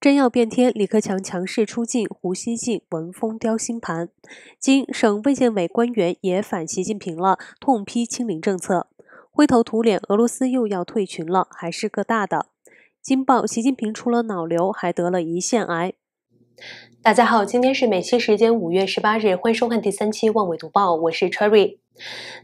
真要变天，李克强强势出镜，胡锡进闻风雕星盘。今省卫健委官员也反习近平了，痛批“清零”政策，灰头土脸。俄罗斯又要退群了，还是个大的。《金报》：习近平除了脑瘤，还得了胰腺癌。大家好，今天是美西时间五月十八日，欢迎收看第三期《万维读报》，我是 Cherry。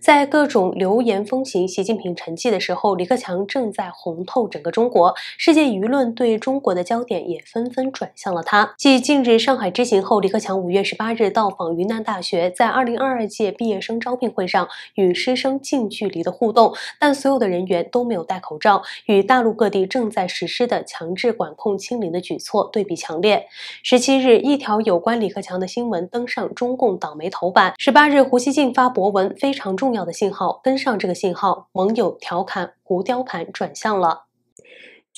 在各种流言风行、习近平沉寂的时候，李克强正在红透整个中国，世界舆论对中国的焦点也纷纷转向了他。继近日上海之行后，李克强五月十八日到访云南大学，在二零二二届毕业生招聘会上与师生近距离的互动，但所有的人员都没有戴口罩，与大陆各地正在实施的强制管控、清零的举措对比强烈。十七日，一条有关李克强的新闻登上中共党媒头版。十八日，胡锡进发博文。非常重要的信号，跟上这个信号。盟友调侃：“胡貂盘转向了。”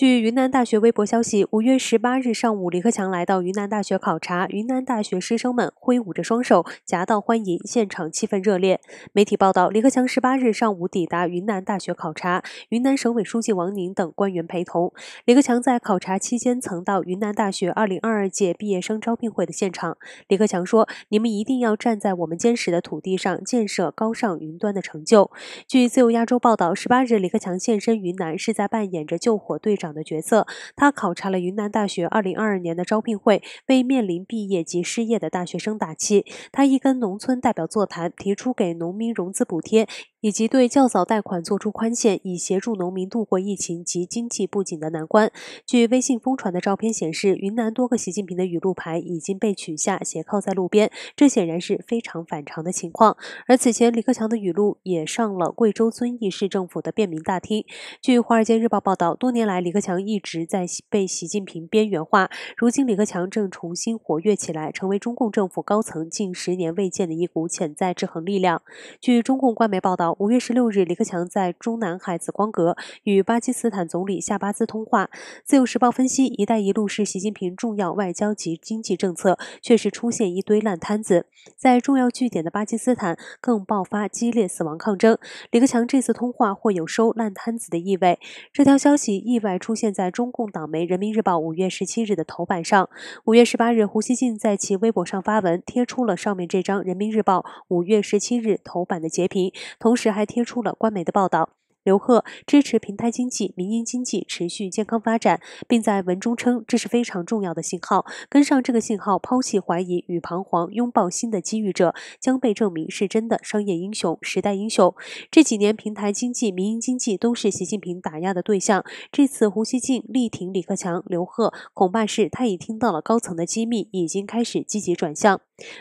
据云南大学微博消息，五月十八日上午，李克强来到云南大学考察。云南大学师生们挥舞着双手夹道欢迎，现场气氛热烈。媒体报道，李克强十八日上午抵达云南大学考察，云南省委书记王宁等官员陪同。李克强在考察期间曾到云南大学二零二二届毕业生招聘会的现场。李克强说：“你们一定要站在我们坚实的土地上，建设高尚云端的成就。”据自由亚洲报道，十八日，李克强现身云南，是在扮演着救火队长。的角色，他考察了云南大学二零二二年的招聘会，为面临毕业及失业的大学生打气。他一跟农村代表座谈，提出给农民融资补贴，以及对较早贷款作出宽限，以协助农民度过疫情及经济不景的难关。据微信疯传的照片显示，云南多个习近平的语录牌已经被取下，斜靠在路边，这显然是非常反常的情况。而此前李克强的语录也上了贵州遵义市政府的便民大厅。据《华尔街日报》报道，多年来李克。强一直在被习近平边缘化，如今李克强正重新活跃起来，成为中共政府高层近十年未见的一股潜在制衡力量。据中共官媒报道，五月十六日，李克强在中南海紫光阁与巴基斯坦总理夏巴兹通话。自由时报分析，一带一路是习近平重要外交及经济政策，确实出现一堆烂摊子。在重要据点的巴基斯坦，更爆发激烈死亡抗争。李克强这次通话或有收烂摊子的意味。这条消息意外出。出现在中共党媒《人民日报》五月十七日的头版上。五月十八日，胡锡进在其微博上发文，贴出了上面这张《人民日报》五月十七日头版的截屏，同时还贴出了官媒的报道。刘鹤支持平台经济、民营经济持续健康发展，并在文中称这是非常重要的信号。跟上这个信号，抛弃怀疑与彷徨，拥抱新的机遇者，将被证明是真的商业英雄、时代英雄。这几年，平台经济、民营经济都是习近平打压的对象。这次胡锡进力挺李克强、刘鹤，恐怕是他已听到了高层的机密，已经开始积极转向。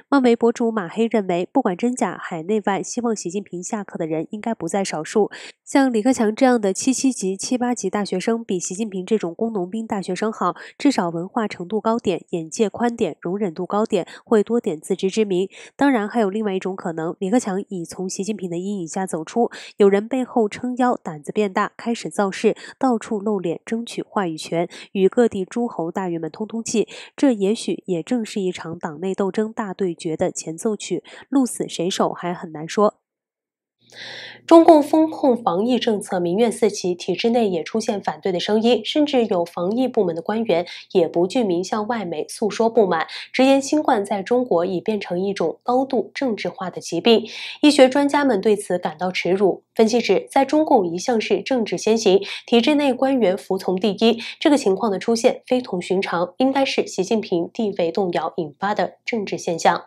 网媒博主马黑认为，不管真假，海内外希望习近平下课的人应该不在少数。像李克强这样的七七级、七八级大学生，比习近平这种工农兵大学生好，至少文化程度高点，眼界宽点，容忍度高点，会多点自知之明。当然，还有另外一种可能，李克强已从习近平的阴影下走出，有人背后撑腰，胆子变大，开始造势，到处露脸，争取话语权，与各地诸侯大员们通通气。这也许也正是一场党内斗争大。对决的前奏曲，鹿死谁手还很难说。中共封控防疫政策民怨四起，体制内也出现反对的声音，甚至有防疫部门的官员也不惧名，向外媒诉说不满，直言新冠在中国已变成一种高度政治化的疾病。医学专家们对此感到耻辱。分析指，在中共一向是政治先行，体制内官员服从第一，这个情况的出现非同寻常，应该是习近平地位动摇引发的政治现象。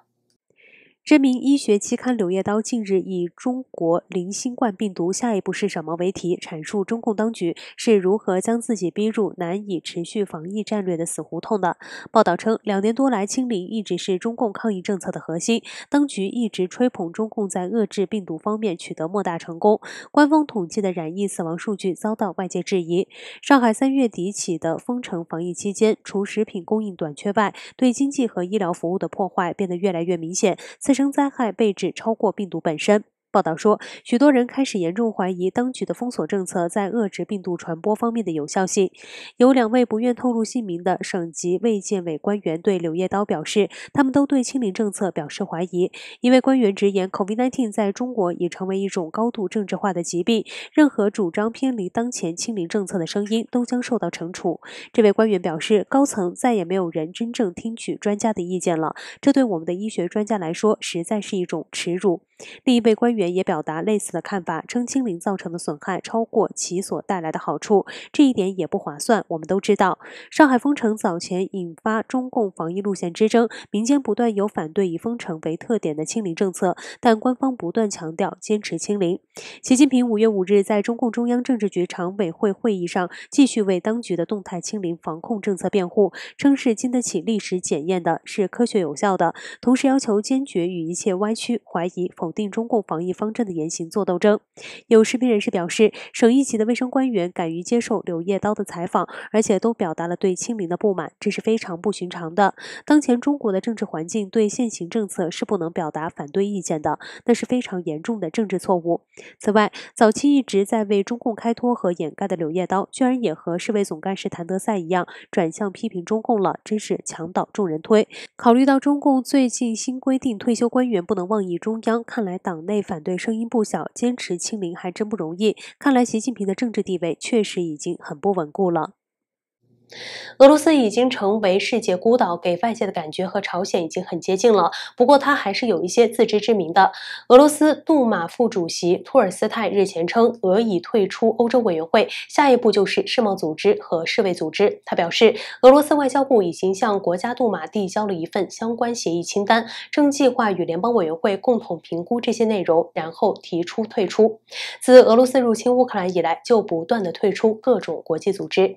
知名医学期刊《柳叶刀》近日以“中国零新冠病毒下一步是什么”为题，阐述中共当局是如何将自己逼入难以持续防疫战略的死胡同的。报道称，两年多来，清零一直是中共抗疫政策的核心，当局一直吹捧中共在遏制病毒方面取得莫大成功。官方统计的染疫死亡数据遭到外界质疑。上海三月底起的封城防疫期间，除食品供应短缺外，对经济和医疗服务的破坏变得越来越明显。次生灾害被指超过病毒本身。报道说，许多人开始严重怀疑当局的封锁政策在遏制病毒传播方面的有效性。有两位不愿透露姓名的省级卫健委官员对《柳叶刀》表示，他们都对清零政策表示怀疑。一位官员直言，COVID-19 在中国已成为一种高度政治化的疾病，任何主张偏离当前清零政策的声音都将受到惩处。这位官员表示，高层再也没有人真正听取专家的意见了，这对我们的医学专家来说实在是一种耻辱。另一位官员。也表达类似的看法，称清零造成的损害超过其所带来的好处，这一点也不划算。我们都知道，上海封城早前引发中共防疫路线之争，民间不断有反对以封城为特点的清零政策，但官方不断强调坚持清零。习近平五月五日在中共中央政治局常委会会议上继续为当局的动态清零防控政策辩护，称是经得起历史检验的，是科学有效的，同时要求坚决与一切歪曲、怀疑、否定中共防疫。方阵的言行做斗争。有视频人士表示，省一级的卫生官员敢于接受《柳叶刀》的采访，而且都表达了对清零的不满，这是非常不寻常的。当前中国的政治环境对现行政策是不能表达反对意见的，那是非常严重的政治错误。此外，早期一直在为中共开脱和掩盖的《柳叶刀》，居然也和世卫总干事谭德赛一样转向批评中共了，真是墙倒众人推。考虑到中共最近新规定退休官员不能妄议中央，看来党内反。对声音不小，坚持清零还真不容易。看来习近平的政治地位确实已经很不稳固了。俄罗斯已经成为世界孤岛，给外界的感觉和朝鲜已经很接近了。不过，他还是有一些自知之明的。俄罗斯杜马副主席托尔斯泰日前称，俄已退出欧洲委员会，下一步就是世贸组织和世卫组织。他表示，俄罗斯外交部已经向国家杜马递交了一份相关协议清单，正计划与联邦委员会共同评估这些内容，然后提出退出。自俄罗斯入侵乌克兰以来，就不断的退出各种国际组织。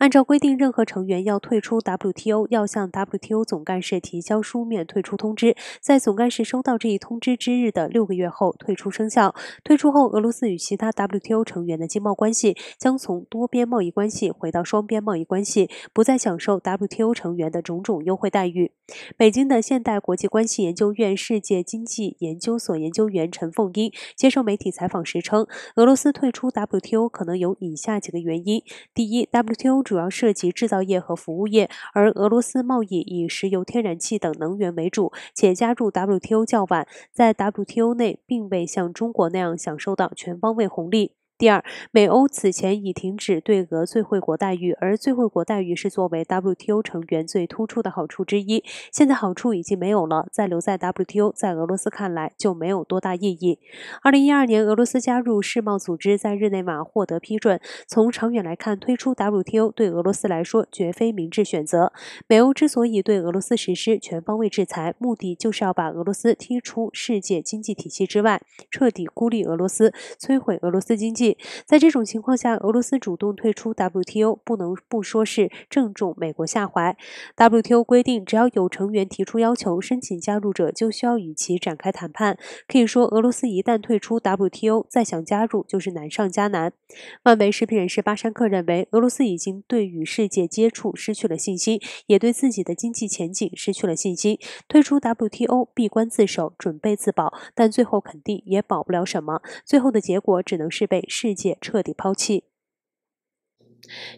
按照规定，任何成员要退出 WTO，要向 WTO 总干事提交书面退出通知，在总干事收到这一通知之日的六个月后，退出生效。退出后，俄罗斯与其他 WTO 成员的经贸关系将从多边贸易关系回到双边贸易关系，不再享受 WTO 成员的种种优惠待遇。北京的现代国际关系研究院世界经济研究所研究员陈凤英接受媒体采访时称，俄罗斯退出 WTO 可能有以下几个原因：第一，WTO。主要涉及制造业和服务业，而俄罗斯贸易以石油、天然气等能源为主，且加入 WTO 较晚，在 WTO 内并未像中国那样享受到全方位红利。第二，美欧此前已停止对俄最惠国待遇，而最惠国待遇是作为 WTO 成员最突出的好处之一，现在好处已经没有了，再留在 WTO，在俄罗斯看来就没有多大意义。二零一二年，俄罗斯加入世贸组织，在日内瓦获得批准。从长远来看，推出 WTO 对俄罗斯来说绝非明智选择。美欧之所以对俄罗斯实施全方位制裁，目的就是要把俄罗斯踢出世界经济体系之外，彻底孤立俄罗斯，摧毁俄罗斯经济。在这种情况下，俄罗斯主动退出 WTO，不能不说是正中美国下怀。WTO 规定，只要有成员提出要求申请加入者，就需要与其展开谈判。可以说，俄罗斯一旦退出 WTO，再想加入就是难上加难。外媒视频人士巴山克认为，俄罗斯已经对与世界接触失去了信心，也对自己的经济前景失去了信心。退出 WTO，闭关自守，准备自保，但最后肯定也保不了什么。最后的结果只能是被。世界彻底抛弃。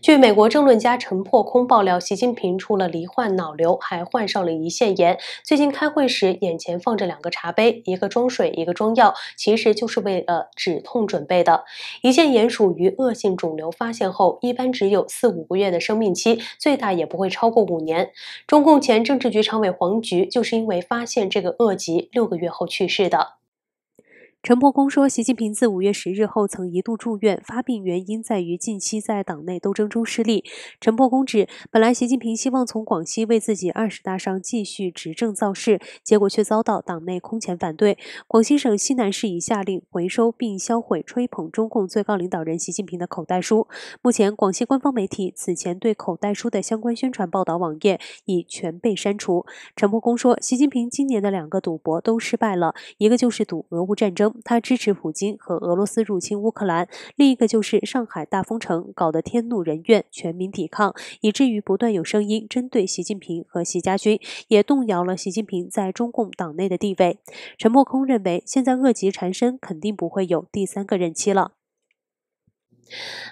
据美国政论家陈破空爆料，习近平除了罹患脑瘤，还患上了胰腺炎。最近开会时，眼前放着两个茶杯，一个装水，一个装药，其实就是为了止痛准备的。胰腺炎属于恶性肿瘤，发现后一般只有四五个月的生命期，最大也不会超过五年。中共前政治局常委黄菊就是因为发现这个恶疾，六个月后去世的。陈破公说，习近平自五月十日后曾一度住院，发病原因在于近期在党内斗争中失利。陈破公指，本来习近平希望从广西为自己二十大上继续执政造势，结果却遭到党内空前反对。广西省西南市已下令回收并销毁吹捧中共最高领导人习近平的口袋书。目前，广西官方媒体此前对口袋书的相关宣传报道网页已全被删除。陈破公说，习近平今年的两个赌博都失败了，一个就是赌俄乌战争。他支持普京和俄罗斯入侵乌克兰，另一个就是上海大封城搞得天怒人怨，全民抵抗，以至于不断有声音针对习近平和习家军，也动摇了习近平在中共党内的地位。陈默空认为，现在恶疾缠身，肯定不会有第三个任期了。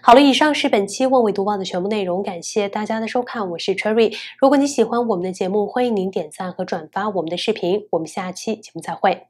好了，以上是本期《望维读报》的全部内容，感谢大家的收看，我是 Cherry。如果你喜欢我们的节目，欢迎您点赞和转发我们的视频，我们下期节目再会。